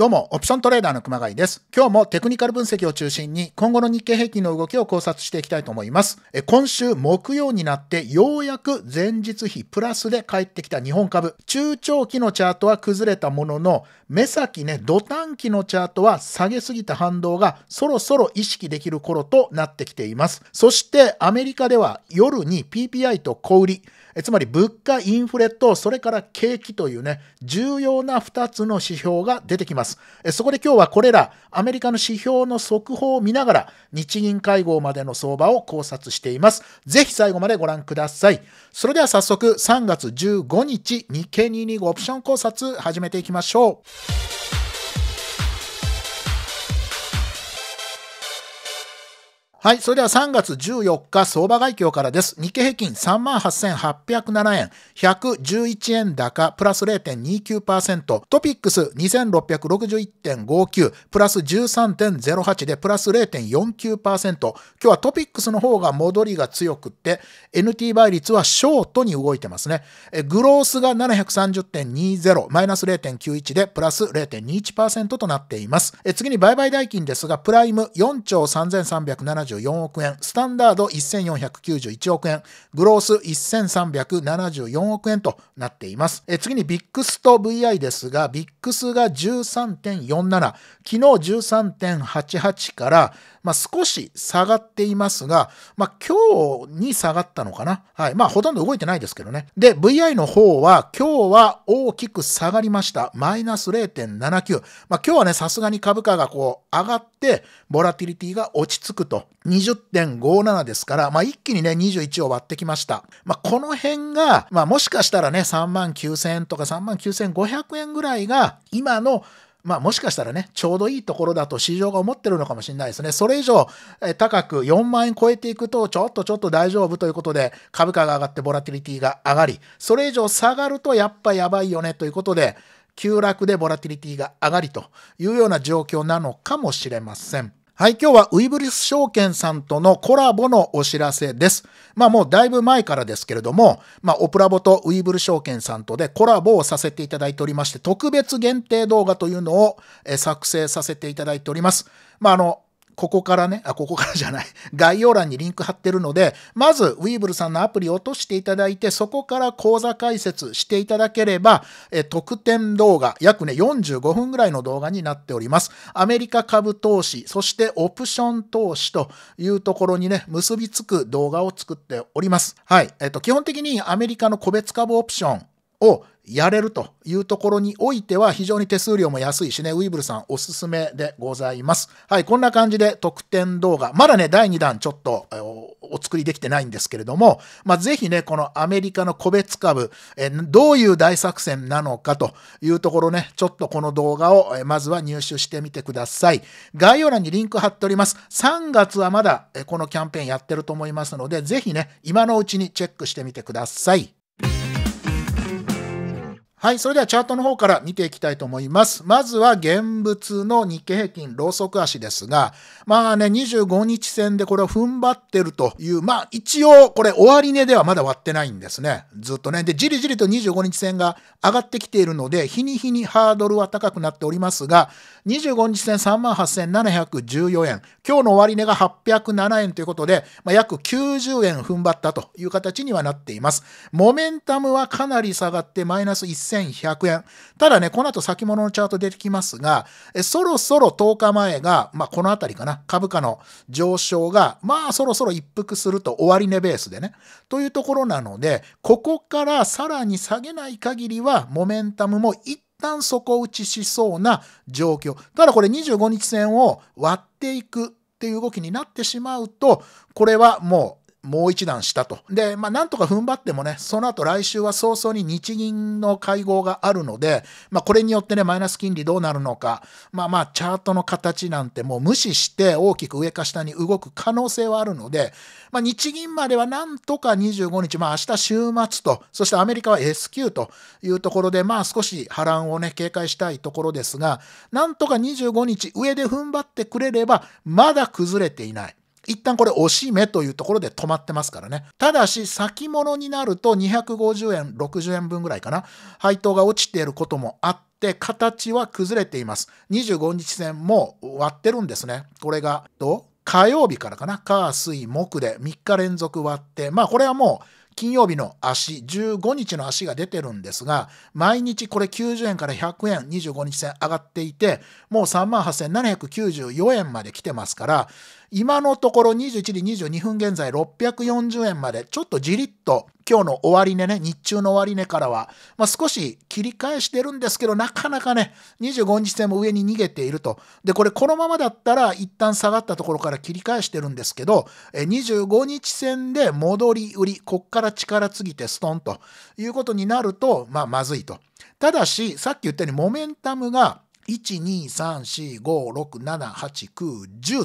どうも、オプショントレーダーの熊谷です。今日もテクニカル分析を中心に、今後の日経平均の動きを考察していきたいと思います。え今週木曜になって、ようやく前日比プラスで帰ってきた日本株。中長期のチャートは崩れたものの、目先ね、土短期のチャートは下げすぎた反動がそろそろ意識できる頃となってきています。そして、アメリカでは夜に PPI と小売り、えつまり物価、インフレと、それから景気というね、重要な2つの指標が出てきます。えそこで今日はこれら、アメリカの指標の速報を見ながら、日銀会合までの相場を考察しています。ぜひ最後までご覧ください。それでは早速、3月15日、日経225オプション考察、始めていきましょう。はい。それでは3月14日相場外況からです。日経平均38,807円、111円高、プラス0.29%。トピックス2661.59、プラス13.08で、プラス0.49%。今日はトピックスの方が戻りが強くって、NT 倍率はショートに動いてますね。グロースが730.20、マイナス0.91で、プラス0.21%となっています。次に売買代金ですが、プライム4兆3370 14億円、スタンダード1491億円、グロース1374億円となっています。え次にビックスと VI ですが、ビックスが13.47、昨日13.88からまあ、少し下がっていますが、まあ、今日に下がったのかな。はい。まあ、ほとんど動いてないですけどね。で、VI の方は、今日は大きく下がりました。マイナス0.79。まあ、今日はね、さすがに株価がこう、上がって、ボラティリティが落ち着くと。20.57ですから、まあ、一気にね、21を割ってきました。まあ、この辺が、まあ、もしかしたらね、3万9000円とか3万9500円ぐらいが、今のまあもしかしたらね、ちょうどいいところだと市場が思ってるのかもしれないですね。それ以上高く4万円超えていくと、ちょっとちょっと大丈夫ということで、株価が上がってボラティリティが上がり、それ以上下がるとやっぱやばいよねということで、急落でボラティリティが上がりというような状況なのかもしれません。はい、今日はウイブリス証券さんとのコラボのお知らせです。まあもうだいぶ前からですけれども、まあオプラボとウイブル証券さんとでコラボをさせていただいておりまして、特別限定動画というのを作成させていただいております。まああの、ここからね、あ、ここからじゃない、概要欄にリンク貼ってるので、まず、ウ e b ブルさんのアプリを落としていただいて、そこから講座解説していただければ、え特典動画、約ね、45分ぐらいの動画になっております。アメリカ株投資、そしてオプション投資というところにね、結びつく動画を作っております。はい。えっ、と、基本的にアメリカの個別株オプション、をやれるというところにおいては非常に手数料も安いしね、ウィブルさんおすすめでございます。はい、こんな感じで特典動画。まだね、第2弾ちょっとお作りできてないんですけれども、まあ、ぜひね、このアメリカの個別株、えどういう大作戦なのかというところね、ちょっとこの動画をまずは入手してみてください。概要欄にリンク貼っております。3月はまだこのキャンペーンやってると思いますので、ぜひね、今のうちにチェックしてみてください。はい。それではチャートの方から見ていきたいと思います。まずは現物の日経平均ローソク足ですが、まあね、25日線でこれを踏ん張ってるという、まあ一応これ終値ではまだ割ってないんですね。ずっとね。で、じりじりと25日線が上がってきているので、日に日にハードルは高くなっておりますが、25日線38,714円、今日の終値が807円ということで、まあ、約90円踏ん張ったという形にはなっています。モメンタムはかなり下がってマイナス1 1 1 0 0円。ただね、この後先物のチャート出てきますが、えそろそろ10日前が、まあ、この辺りかな、株価の上昇が、まあそろそろ一服すると終値ベースでね、というところなので、ここからさらに下げない限りは、モメンタムも一旦底打ちしそうな状況。ただこれ25日線を割っていくっていう動きになってしまうと、これはもうもう一段したと。で、まあ、なんとか踏ん張ってもね、その後来週は早々に日銀の会合があるので、まあ、これによってね、マイナス金利どうなるのか、まあまあ、チャートの形なんてもう無視して大きく上か下に動く可能性はあるので、まあ、日銀まではなんとか25日、まあ、明日週末と、そしてアメリカは S q というところで、まあ、少し波乱をね、警戒したいところですが、なんとか25日上で踏ん張ってくれれば、まだ崩れていない。一旦これ押し目というところで止まってますからね。ただし、先物になると250円、60円分ぐらいかな。配当が落ちていることもあって、形は崩れています。25日線も割ってるんですね。これが、と、火曜日からかな。火、水、木で3日連続割って、まあこれはもう、金曜日の足、15日の足が出てるんですが、毎日これ90円から100円、25日線上がっていて、もう38,794円まで来てますから、今のところ21時22分現在640円まで、ちょっとじりっと今日の終値ね、日中の終値からは、まあ、少し切り返してるんですけど、なかなかね、25日線も上に逃げていると。で、これこのままだったら一旦下がったところから切り返してるんですけど、25日線で戻り売り、こっから力尽ぎてストンということになると、まあ、まずいと。ただし、さっき言ったようにモメンタムが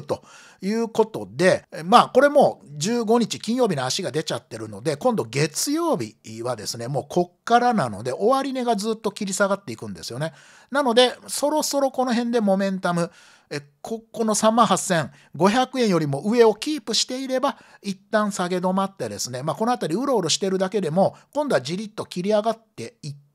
1,2,3,4,5,6,7,8,9,10ということで、まあこれも15日金曜日の足が出ちゃってるので、今度月曜日はですね、もうこっからなので終値がずっと切り下がっていくんですよね。なので、そろそろこの辺でモメンタム、えここの3万8500円よりも上をキープしていれば一旦下げ止まってですね、まあ、この辺りうろうろしてるだけでも今度はじりっと切り上がっていって、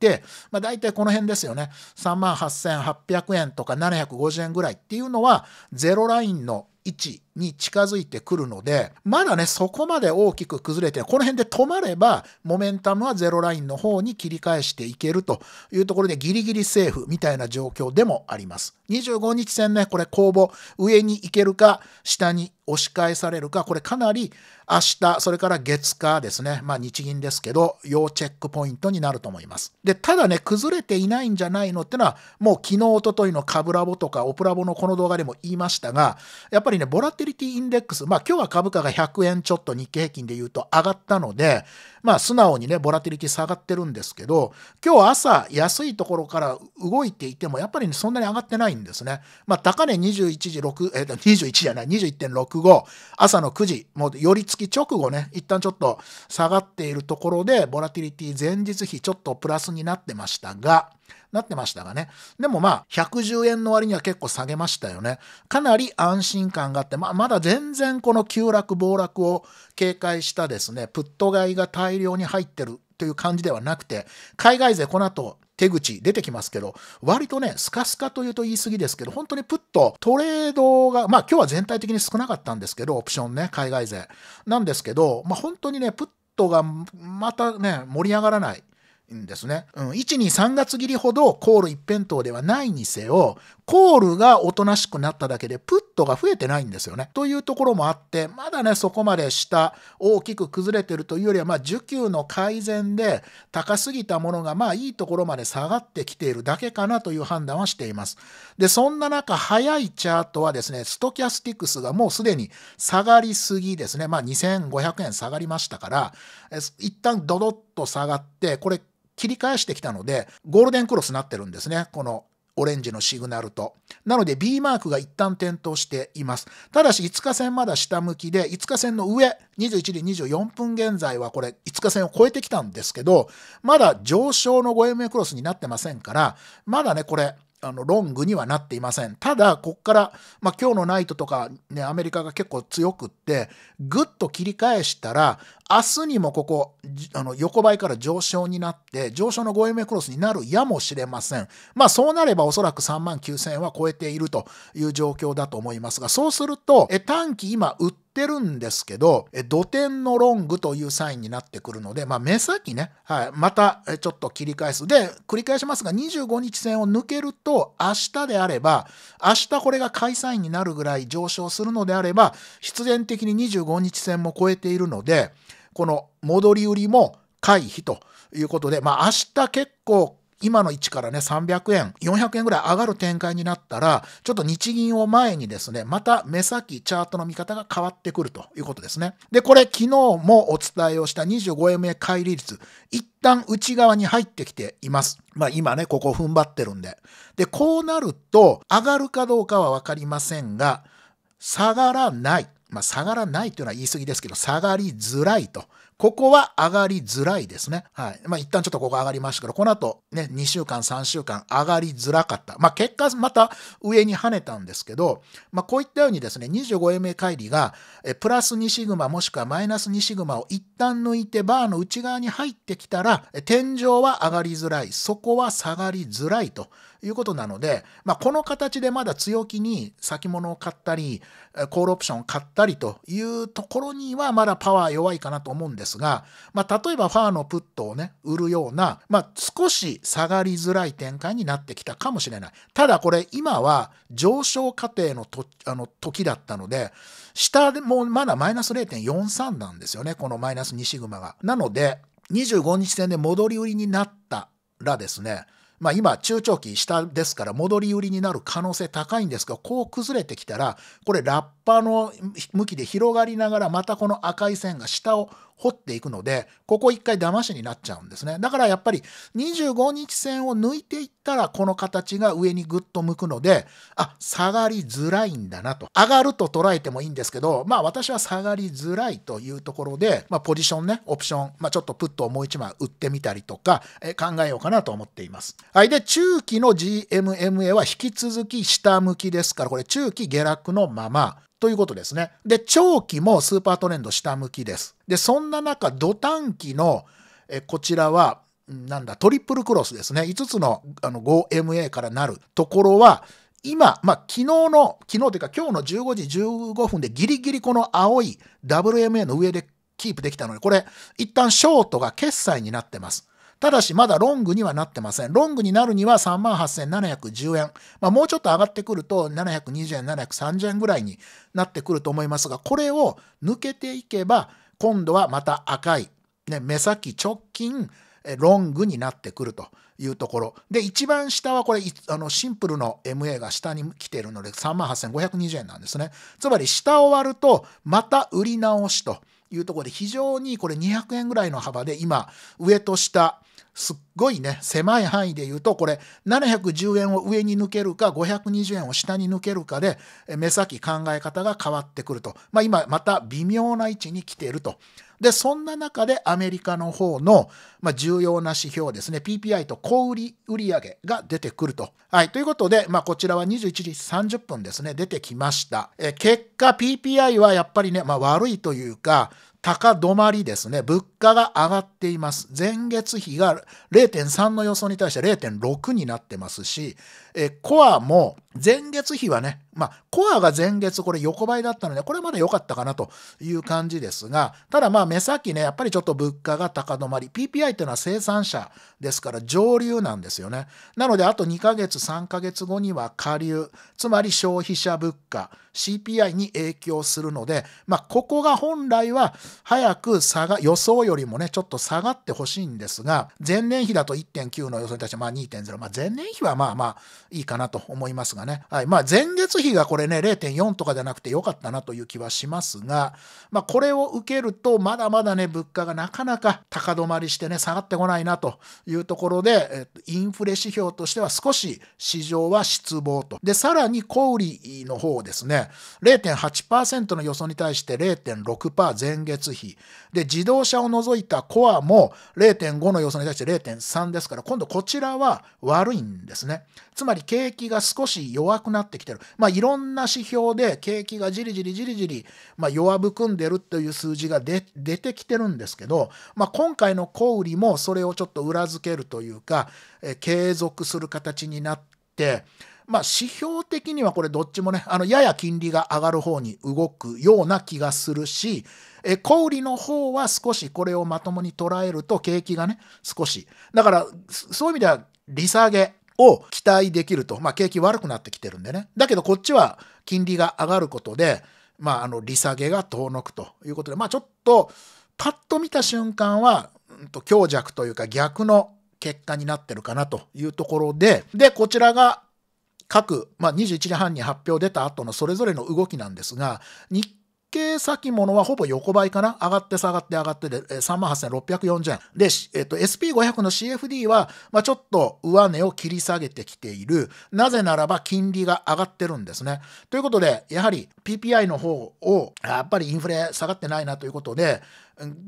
まあ、大体この辺ですよね。38,800円とか750円ぐらいっていうのは、ゼロラインの位置に近づいてくるので、まだね、そこまで大きく崩れて、この辺で止まれば、モメンタムはゼロラインの方に切り返していけるというところで、ギリギリセーフみたいな状況でもあります。25日線ね、これ公募、上に行けるか、下に押し返されるか、これかなり明日、それから月火ですね、まあ日銀ですけど、要チェックポイントになると思います。で、ただね、崩れていないんじゃないのってのは、もう昨日、おとといのカブラボとかオプラボのこの動画でも言いましたが、やっぱりね、ボラティリティインデックス、まあ今日は株価が100円ちょっと日経平均で言うと上がったので、まあ素直にね、ボラティリティ下がってるんですけど、今日朝安いところから動いていても、やっぱり、ね、そんなに上がってないんですね。まあ高値21時6、えっと21じゃない、21.65後、朝の9時、もう寄り付き直後ね、一旦ちょっと下がっているところで、ボラティリティ前日比ちょっとプラスになってましたが、なってましたがね。でもまあ、110円の割には結構下げましたよね。かなり安心感があって、まあ、まだ全然この急落、暴落を警戒したですね、プット買いが大量に入ってるという感じではなくて、海外勢この後、手口出てきますけど、割とね、スカスカというと言い過ぎですけど、本当にプッとトレードが、まあ今日は全体的に少なかったんですけど、オプションね、海外勢。なんですけど、まあ本当にね、プットがまたね、盛り上がらない。んですね。うん、1、2、3月切りほどコール一辺倒ではないにせよ、コールがおとなしくなっただけでプットが増えてないんですよね。というところもあって、まだね、そこまで下、大きく崩れてるというよりは、まあ、需給の改善で高すぎたものが、まあ、いいところまで下がってきているだけかなという判断はしています。で、そんな中、早いチャートはですね、ストキャスティクスがもうすでに下がりすぎですね。まあ、2500円下がりましたから、一旦ドドッと下がって、これ切り返してきたので、ゴールデンクロスになってるんですね。このオレンジのシグナルと。なので B マークが一旦点灯しています。ただし5日線まだ下向きで、5日線の上、21時24分現在はこれ5日線を超えてきたんですけど、まだ上昇の 5MA クロスになってませんから、まだね、これ、あのロングにはなっていません。ただ、こっから、まあ、今日のナイトとか、ね、アメリカが結構強くって、ぐっと切り返したら、明日にもここ、あの横ばいから上昇になって、上昇の 5M クロスになるやもしれません。まあ、そうなればおそらく3万9000円は超えているという状況だと思いますが、そうすると、え短期今、売ってってるんですけど、土点のロングというサインになってくるので、まあ、目先ね、はい、またちょっと切り返す。で、繰り返しますが、25日線を抜けると、明日であれば、明日これがインになるぐらい上昇するのであれば、必然的に25日線も超えているので、この戻り売りも回避ということで、まあ、明日結構今の位置からね、300円、400円ぐらい上がる展開になったら、ちょっと日銀を前にですね、また目先、チャートの見方が変わってくるということですね。で、これ、昨日もお伝えをした 25MA 乖離率、一旦内側に入ってきています。まあ今ね、ここ踏ん張ってるんで。で、こうなると、上がるかどうかはわかりませんが、下がらない。まあ、下がらないというのは言い過ぎですけど、下がりづらいとここは上がりづらいですね。はい。まあ、一旦ちょっとここ上がりましたけど、この後ね、2週間、3週間上がりづらかった。まあ、結果また上に跳ねたんですけど、まあ、こういったようにですね、25MA 乖離が、プラス2シグマもしくはマイナス2シグマを一旦抜いてバーの内側に入ってきたら、天井は上がりづらい、そこは下がりづらいということなので、まあ、この形でまだ強気に先物を買ったり、コールオプションを買ったりというところにはまだパワー弱いかなと思うんですすが、まあ、例えばファーのプットをね、売るような、まあ、少し下がりづらい展開になってきたかもしれない。ただこれ今は上昇過程のとあの時だったので、下でもまだマイナス0.43なんですよね、このマイナス2シグマが。なので、25日線で戻り売りになったらですね、まあ、今、中長期下ですから戻り売りになる可能性高いんですが、こう崩れてきたら、これラップ葉の向きで広がりながらまたこの赤い線が下を掘っていくのでここ一回騙しになっちゃうんですねだからやっぱり25日線を抜いていったらこの形が上にぐっと向くのであ下がりづらいんだなと上がると捉えてもいいんですけどまあ私は下がりづらいというところで、まあ、ポジションねオプション、まあ、ちょっとプットをもう一枚打ってみたりとか、え考えようかなと思っていますはいで中期の GMMA は引き続き下向きですからこれ中期下落のままということですね。で、長期もスーパートレンド下向きです。で、そんな中、土短期の、えこちらは、なんだ、トリプルクロスですね。5つのあの 5MA からなるところは、今、まあ、昨日の、昨日というか今日の15時15分でギリギリこの青い WMA の上でキープできたので、これ、一旦ショートが決済になってます。ただしまだロングにはなってません。ロングになるには38,710円。まあ、もうちょっと上がってくると720円、730円ぐらいになってくると思いますが、これを抜けていけば、今度はまた赤い、ね、目先直近、ロングになってくるというところで一番下はこれあのシンプルの MA が下に来ているので38,520円なんですねつまり下を割るとまた売り直しというところで非常にこれ200円ぐらいの幅で今上と下すっごいね、狭い範囲で言うと、これ、710円を上に抜けるか、520円を下に抜けるかで、目先考え方が変わってくると。まあ、今、また微妙な位置に来ていると。で、そんな中でアメリカの方の、まあ、重要な指標ですね、PPI と小売売上が出てくると。はい、ということで、まあ、こちらは21時30分ですね、出てきました。え結果、PPI はやっぱりね、まあ、悪いというか、高止まりですね。物価が上がっています。前月比が0.3の予想に対して0.6になってますし、えコアも前月比はね、まあ、コアが前月、これ横ばいだったので、これまで良かったかなという感じですが、ただまあ、目先ね、やっぱりちょっと物価が高止まり、PPI っていうのは生産者ですから上流なんですよね。なので、あと2ヶ月、3ヶ月後には下流、つまり消費者物価、CPI に影響するので、まあ、ここが本来は早く下が、予想よりもね、ちょっと下がってほしいんですが、前年比だと1.9の予想に対して、まあ2.0、まあ前年比はまあまあいいかなと思いますが、がね、はいまあ、前月比がこれね0.4とかじゃなくて良かったなという気はしますが、まあ、これを受けるとまだまだね物価がなかなか高止まりしてね下がってこないなというところで、えっと、インフレ指標としては少し市場は失望とでさらに小売の方ですね0.8%の予想に対して0.6%前月比で自動車を除いたコアも0.5の予想に対して0.3ですから今度こちらは悪いんですねつまり景気が少し弱くなってきてる、まあ、いろんな指標で景気がじりじりじりじり、ま弱含んでるという数字が出てきてるんですけど、まあ、今回の小売りもそれをちょっと裏付けるというか、え継続する形になって、まあ、指標的にはこれどっちもねあのやや金利が上がる方に動くような気がするしえ小売りの方は少しこれをまともに捉えると景気がね少しだからそういう意味では利下げを期待できると、まあ、景気悪くなってきてるんでね。だけどこっちは金利が上がることで、まあ、あの利下げが遠のくということで、まあ、ちょっとパッと見た瞬間は、うん、と強弱というか逆の結果になってるかなというところで、で、こちらが各、まあ、21時半に発表出た後のそれぞれの動きなんですが、日計先物はほぼ横ばいかな上がって下がって上がってで、38,640円。で、えっと、SP500 の CFD は、まあ、ちょっと上値を切り下げてきている。なぜならば金利が上がってるんですね。ということで、やはり PPI の方を、やっぱりインフレ下がってないなということで、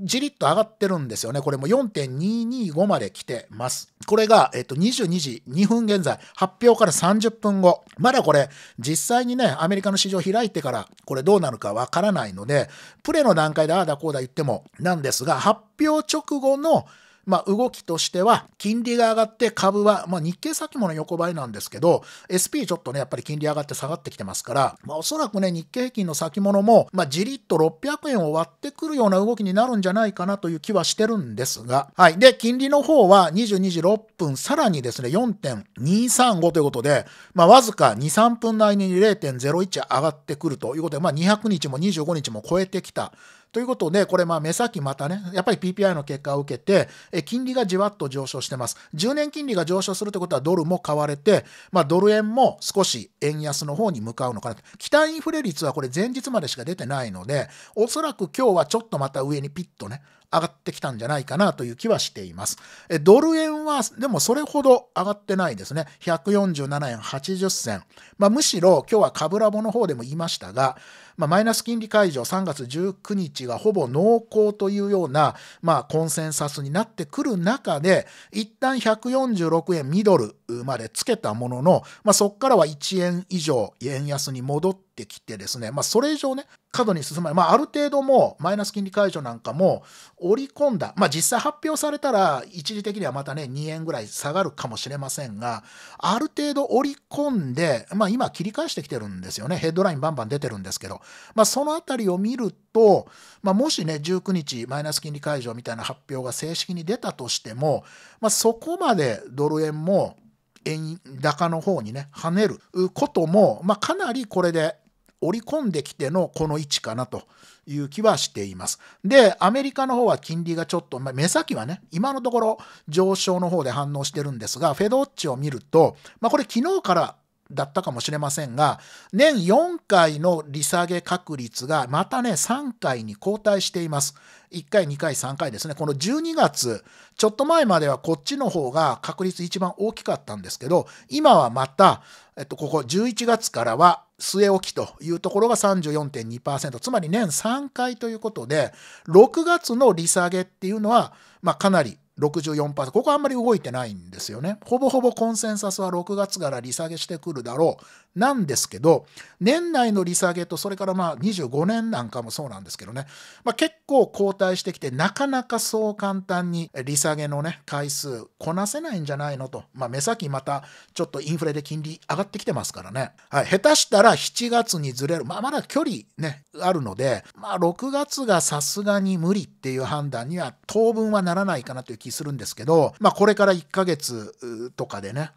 じりっと上がってるんですよね。これも4.225まで来てます。これが、えっと、22時2分現在、発表から30分後。まだこれ、実際にね、アメリカの市場開いてから、これどうなるかわからないので、プレの段階でああだこうだ言ってもなんですが、発表直後のまあ、動きとしては、金利が上がって株は、まあ、日経先物横ばいなんですけど、SP ちょっとね、やっぱり金利上がって下がってきてますから、まあ、おそらくね、日経平均の先物も、まあ、じりっと600円を割ってくるような動きになるんじゃないかなという気はしてるんですが、はい。で、金利の方は22時6分、さらにですね、4.235ということで、まあ、わずか2、3分内に0.01上がってくるということで、まあ、200日も25日も超えてきたということで、これまあ目先またね、やっぱり PPI の結果を受けて、え金利がじわっと上昇してます。10年金利が上昇するということはドルも買われて、まあ、ドル円も少し円安の方に向かうのかなと。期待インフレ率はこれ前日までしか出てないので、おそらく今日はちょっとまた上にピッとね、上がってきたんじゃないかなという気はしています。ドル円は、でもそれほど上がってないですね。147円80銭。まあ、むしろ今日はカブラボの方でも言いましたが、まあ、マイナス金利解除3月19日がほぼ濃厚というような、まあ、コンセンサスになってくる中で、一旦146円ミドルまでつけたものの、まあ、そこからは1円以上円安に戻ってってきてですね、まあ、それ以上ね、過度に進まない、まあ、ある程度もマイナス金利解除なんかも織り込んだ、まあ、実際発表されたら、一時的にはまたね、2円ぐらい下がるかもしれませんが、ある程度織り込んで、まあ、今、切り返してきてるんですよね、ヘッドラインバンバン出てるんですけど、まあ、そのあたりを見ると、まあ、もしね、19日、マイナス金利解除みたいな発表が正式に出たとしても、まあ、そこまでドル円も円高の方にね、跳ねることも、まあ、かなりこれで織り込んできてのこの位置かなという気はしています。で、アメリカの方は金利がちょっと、まあ、目先はね、今のところ上昇の方で反応してるんですが、フェドウォッチを見ると、まあ、これ昨日からだったかもしれませんが、年4回の利下げ確率がまたね、3回に後退しています。1回、2回、3回ですね。この12月、ちょっと前まではこっちの方が確率一番大きかったんですけど、今はまた、えっと、ここ11月からは据え置きというところが34.2%、つまり年3回ということで、6月の利下げっていうのは、まあ、かなり64%ここあんまり動いてないんですよね。ほぼほぼコンセンサスは6月から利下げしてくるだろうなんですけど年内の利下げとそれからまあ25年なんかもそうなんですけどね、まあ、結構後退してきてなかなかそう簡単に利下げのね回数こなせないんじゃないのと、まあ、目先またちょっとインフレで金利上がってきてますからね、はい、下手したら7月にずれる、まあ、まだ距離ねあるので、まあ、6月がさすがに無理っていう判断には当分はならないかなという気するんですけど、まあ、これから1ヶ月とかでね、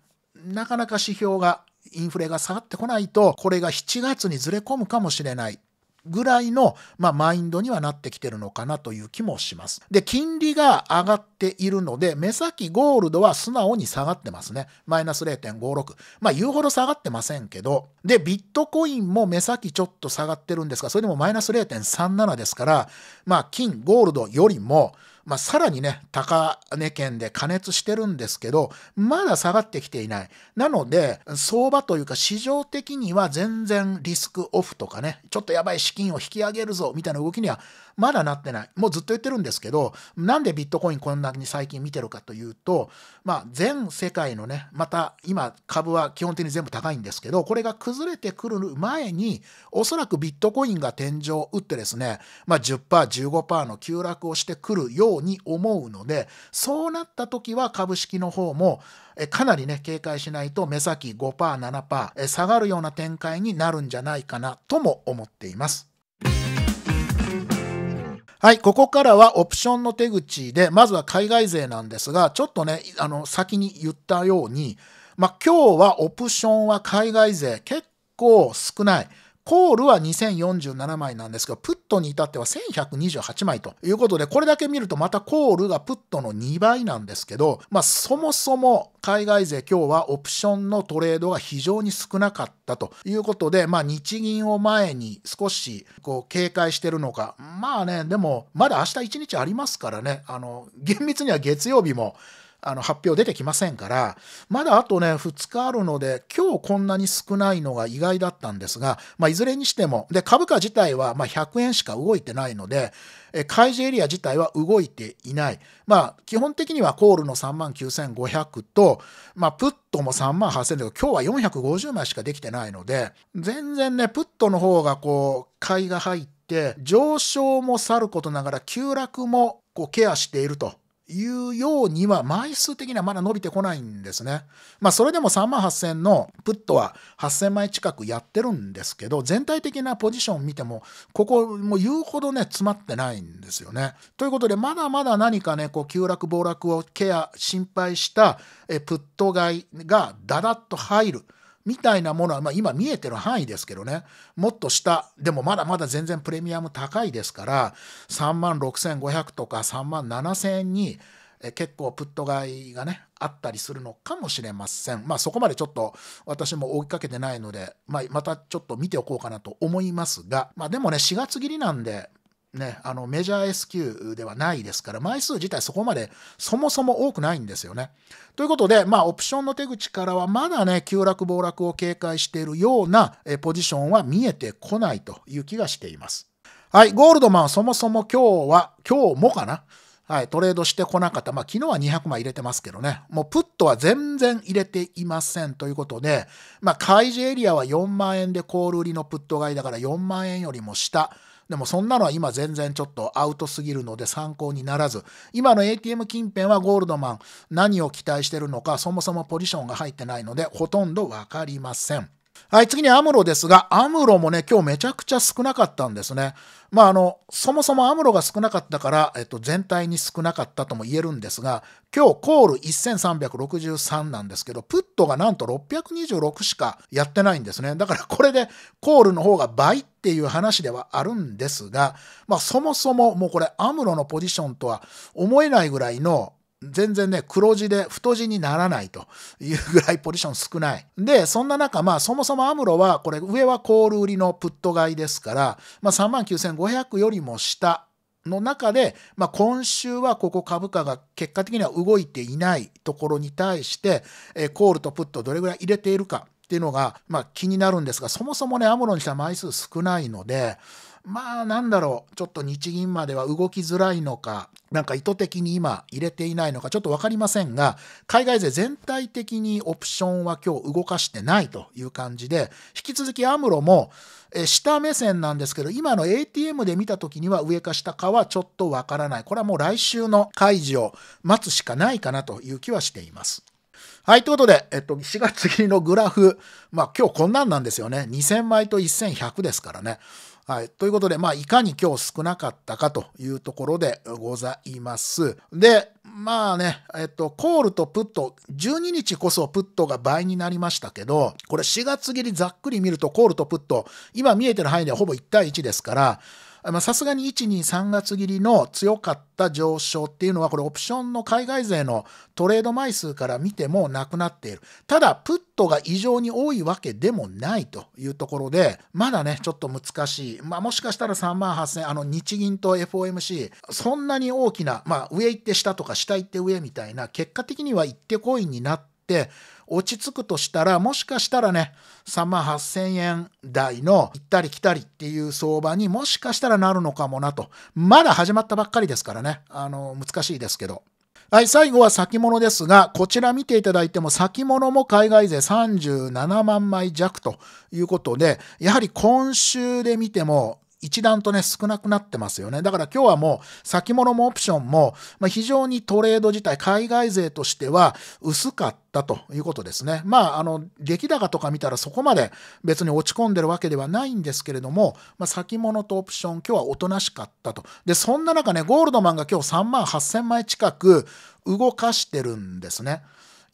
なかなか指標が、インフレが下がってこないと、これが7月にずれ込むかもしれない。ぐらいの、まあ、マインドにはなってきてるのかなという気もします。で、金利が上がっているので、目先ゴールドは素直に下がってますね。マイナス0.56。まあ、言うほど下がってませんけど、で、ビットコインも目先ちょっと下がってるんですが、それでもマイナス0.37ですから、まあ、金、ゴールドよりも、まあ、さらにね、高値圏で加熱してるんですけど、まだ下がってきていない。なので、相場というか市場的には全然リスクオフとかね、ちょっとやばい資金を引き上げるぞみたいな動きにはまだなってない。もうずっと言ってるんですけど、なんでビットコインこんなに最近見てるかというと、まあ、全世界のね、また今株は基本的に全部高いんですけど、これが崩れてくる前に、おそらくビットコインが天井を打ってですね、まあ10%、15%の急落をしてくるようように思うのでそうなった時は株式の方もかなりね警戒しないと目先 5%7% 下がるような展開になるんじゃないかなとも思っています。はい、ここからはオプションの手口で、まずは海外勢なんですが、ちょっとね、あの、先に言ったように、まあ、今日はオプションは海外勢結構少ない。コールは2047枚なんですが、プットに至っては1128枚ということで、これだけ見るとまたコールがプットの2倍なんですけど、まあそもそも海外勢今日はオプションのトレードが非常に少なかったということで、まあ日銀を前に少しこう警戒してるのか、まあね、でもまだ明日1日ありますからね、あの、厳密には月曜日もあの発表出てきませんから、まだあとね、2日あるので、今日こんなに少ないのが意外だったんですが、まあ、いずれにしても、で、株価自体はま100円しか動いてないので、え開示エリア自体は動いていない。まあ、基本的にはコールの3万9500と、まあ、プットも3万8000で、今日は450枚しかできてないので、全然ね、プットの方がこう、買いが入って、上昇もさることながら急落もこうケアしているというようには枚数的にはまだ伸びてこないんですね。まあそれでも3万8000のプットは8000枚近くやってるんですけど、全体的なポジションを見ても、ここもう言うほどね、詰まってないんですよね。ということで、まだまだ何かね、こう、急落暴落をケア、心配したえプット買いがだダっと入る。みたいなものは、まあ、今見えてる範囲ですけどね、もっと下、でもまだまだ全然プレミアム高いですから、3万6500とか3万7000円に、結構プット買いがね、あったりするのかもしれません。まあそこまでちょっと私も追いかけてないので、まあ、またちょっと見ておこうかなと思いますが、まあでもね、4月切りなんで、ね、あのメジャー S q ではないですから、枚数自体そこまでそもそも多くないんですよね。ということで、まあ、オプションの手口からはまだね、急落暴落を警戒しているようなえポジションは見えてこないという気がしています。はい、ゴールドマンはそもそも今日は、今日もかなはい、トレードしてこなかった。まあ、昨日は200枚入れてますけどね。もう、プットは全然入れていませんということで、まあ、開示エリアは4万円でコール売りのプット買いだから4万円よりも下。でもそんなのは今全然ちょっとアウトすぎるので参考にならず、今の ATM 近辺はゴールドマン何を期待してるのか、そもそもポジションが入ってないので、ほとんどわかりません。はい、次にアムロですが、アムロもね、今日めちゃくちゃ少なかったんですね。まあ、あの、そもそもアムロが少なかったから、えっと、全体に少なかったとも言えるんですが、今日コール1363なんですけど、プットがなんと626しかやってないんですね。だからこれでコールの方が倍っていう話ではあるんですが、まあ、そもそももうこれアムロのポジションとは思えないぐらいの全然ね、黒字で太字にならないというぐらいポジション少ない。で、そんな中、まあそもそもアムロは、これ上はコール売りのプット買いですから、まあ39,500よりも下の中で、まあ今週はここ株価が結果的には動いていないところに対して、えコールとプットどれぐらい入れているかっていうのが、まあ気になるんですが、そもそもね、アムロにした枚数少ないので、まあなんだろうちょっと日銀までは動きづらいのかなんか意図的に今入れていないのかちょっとわかりませんが海外勢全体的にオプションは今日動かしてないという感じで引き続きアムロも下目線なんですけど今の ATM で見た時には上か下かはちょっとわからないこれはもう来週の開示を待つしかないかなという気はしています。はい、ということで、えっと、4月切りのグラフ、まあ今日こんなんなんですよね。2000枚と1100ですからね。はい。ということで、まあ、いかに今日少なかったかというところでございます。で、まあね、えっと、コールとプット、12日こそプットが倍になりましたけど、これ4月切りざっくり見るとコールとプット、今見えてる範囲ではほぼ1対1ですから、さすがに1、2、3月切りの強かった上昇っていうのは、これオプションの海外勢のトレード枚数から見てもなくなっている。ただ、プットが異常に多いわけでもないというところで、まだね、ちょっと難しい。まあ、もしかしたら3万8000、あの、日銀と FOMC、そんなに大きな、まあ、上行って下とか下行って上みたいな、結果的には行ってこいになって、って落ち着くとしたらもしかしたらね3万8,000円台の行ったり来たりっていう相場にもしかしたらなるのかもなとまだ始まったばっかりですからねあの難しいですけど。はい、最後は先物ですが、こちら見ていただいても先物も海外勢37万枚弱ということで、やはり今週で見ても一段とね、少なくなってますよね。だから今日はもう、先物もオプションも、まあ、非常にトレード自体、海外勢としては薄かったということですね。まあ、あの、出来高とか見たらそこまで別に落ち込んでるわけではないんですけれども、まあ、先物とオプション、今日はおとなしかったと。で、そんな中ね、ゴールドマンが今日3万8000枚近く動かしてるんですね。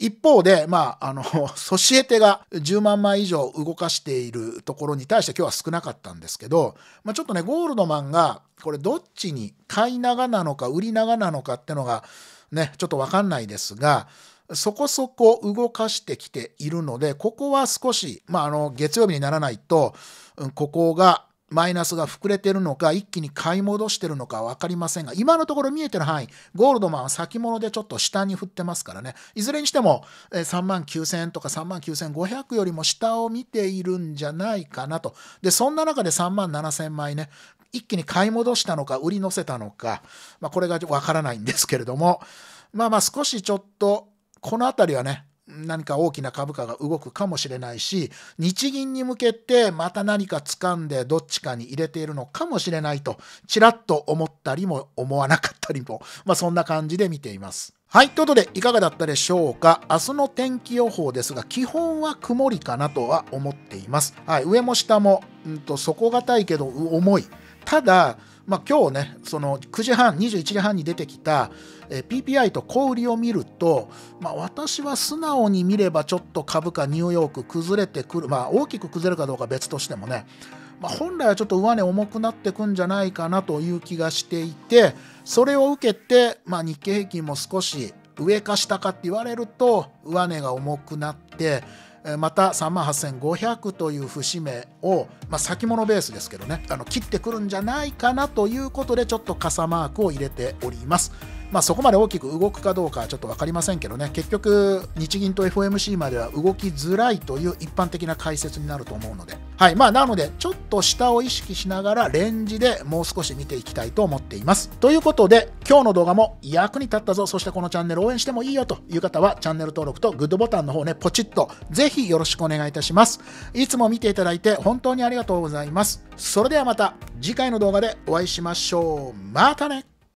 一方で、まあ、あの、ソシエテが10万枚以上動かしているところに対して今日は少なかったんですけど、まあ、ちょっとね、ゴールドマンが、これどっちに買い長なのか売り長なのかってのが、ね、ちょっとわかんないですが、そこそこ動かしてきているので、ここは少し、まあ、あの、月曜日にならないと、ここがマイナスが膨れてるのか、一気に買い戻してるのか分かりませんが、今のところ見えてる範囲、ゴールドマンは先物でちょっと下に振ってますからね、いずれにしても3万9000とか3万9500よりも下を見ているんじゃないかなと。で、そんな中で3万7000枚ね、一気に買い戻したのか、売り乗せたのか、まあ、これが分からないんですけれども、まあまあ少しちょっと、この辺りはね、何か大きな株価が動くかもしれないし日銀に向けてまた何か掴んでどっちかに入れているのかもしれないとちらっと思ったりも思わなかったりも、まあ、そんな感じで見ています。はい。ということで、いかがだったでしょうか明日の天気予報ですが、基本は曇りかなとは思っています。はい。上も下も、うんと、底堅いけど重い。ただ、まあ、今日ね、その9時半、21時半に出てきた、PPI と小売りを見ると、まあ、私は素直に見ればちょっと株価ニューヨーク崩れてくる、まあ、大きく崩れるかどうか別としてもね、まあ、本来はちょっと上値重くなってくんじゃないかなという気がしていてそれを受けて、まあ、日経平均も少し上か下かって言われると上値が重くなってまた38,500という節目を、まあ、先物ベースですけどねあの切ってくるんじゃないかなということでちょっと傘マークを入れております。まあ、そこまで大きく動くかどうかはちょっと分かりませんけどね、結局、日銀と FOMC までは動きづらいという一般的な解説になると思うので、はいまあ、なので、ちょっと下を意識しながら、レンジでもう少し見ていきたいと思っています。ということで、今日の動画も役に立ったぞ、そしてこのチャンネル応援してもいいよという方は、チャンネル登録とグッドボタンの方ね、ポチッと、ぜひよろしくお願いいたします。いつも見ていただいて本当にありがとうございます。それではまた次回の動画でお会いしましょう。またね